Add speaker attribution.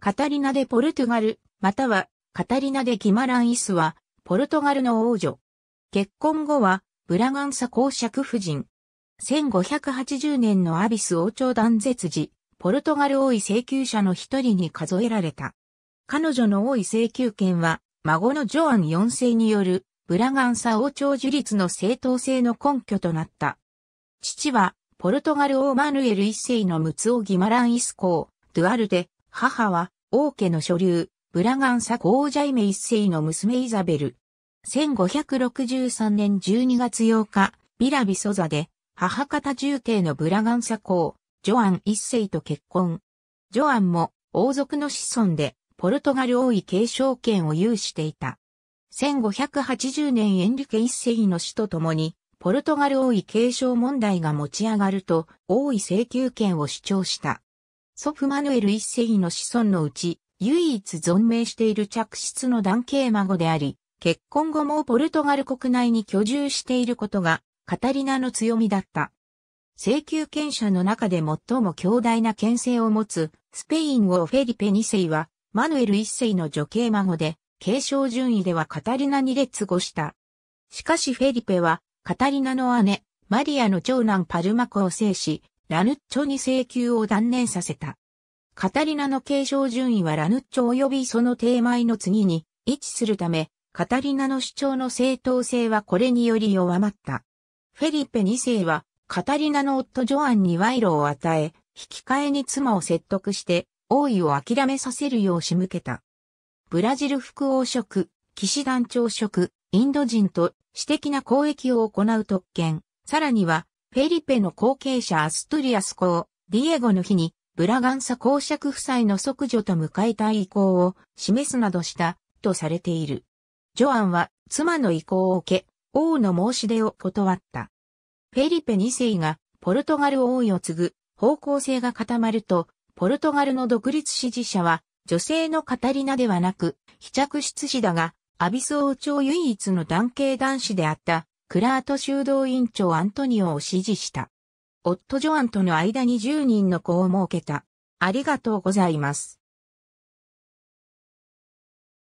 Speaker 1: カタリナ・でポルトガル、またはカタリナ・でギマランイスは、ポルトガルの王女。結婚後は、ブラガンサ公爵夫人。1580年のアビス王朝断絶時、ポルトガル王位請求者の一人に数えられた。彼女の王位請求権は、孫のジョアン4世による、ブラガンサ王朝樹立の正当性の根拠となった。父は、ポルトガル王マヌエル一世のムツオギマランイス公、ドゥアルデ、母は、王家の所流、ブラガンサ王ジャイメ一世の娘イザベル。1563年12月8日、ビラビソザで、母方重帝のブラガンサ公、ジョアン一世と結婚。ジョアンも、王族の子孫で、ポルトガル王位継承権を有していた。1580年エンリケ一世の死とともに、ポルトガル王位継承問題が持ち上がると、王位請求権を主張した。祖父マヌエル一世の子孫のうち、唯一存命している嫡出の男系孫であり、結婚後もポルトガル国内に居住していることが、カタリナの強みだった。請求権者の中で最も強大な権勢を持つ、スペイン王フェリペ二世は、マヌエル一世の女系孫で、継承順位ではカタリナに列語した。しかしフェリペは、カタリナの姉、マリアの長男パルマコを制し、ラヌッチョに請求を断念させた。カタリナの継承順位はラヌッチョ及びその定枚の次に位置するため、カタリナの主張の正当性はこれにより弱まった。フェリペ2世は、カタリナの夫ジョアンに賄賂を与え、引き換えに妻を説得して、王位を諦めさせるよう仕向けた。ブラジル副王職、騎士団長職、インド人と私的な交易を行う特権、さらにはフェリペの後継者アストリアス公、ディエゴの日に、ブラガンサ公爵夫妻の即女と迎えたい意向を示すなどした、とされている。ジョアンは妻の意向を受け、王の申し出を断った。フェリペ2世がポルトガル王位を継ぐ方向性が固まると、ポルトガルの独立支持者は女性のカタリナではなく、非着出子だが、アビス王朝唯一の男系男子であったクラート修道院長アントニオを支持した。夫ジョアンとの間に10人の子を設けた。ありがとうございます。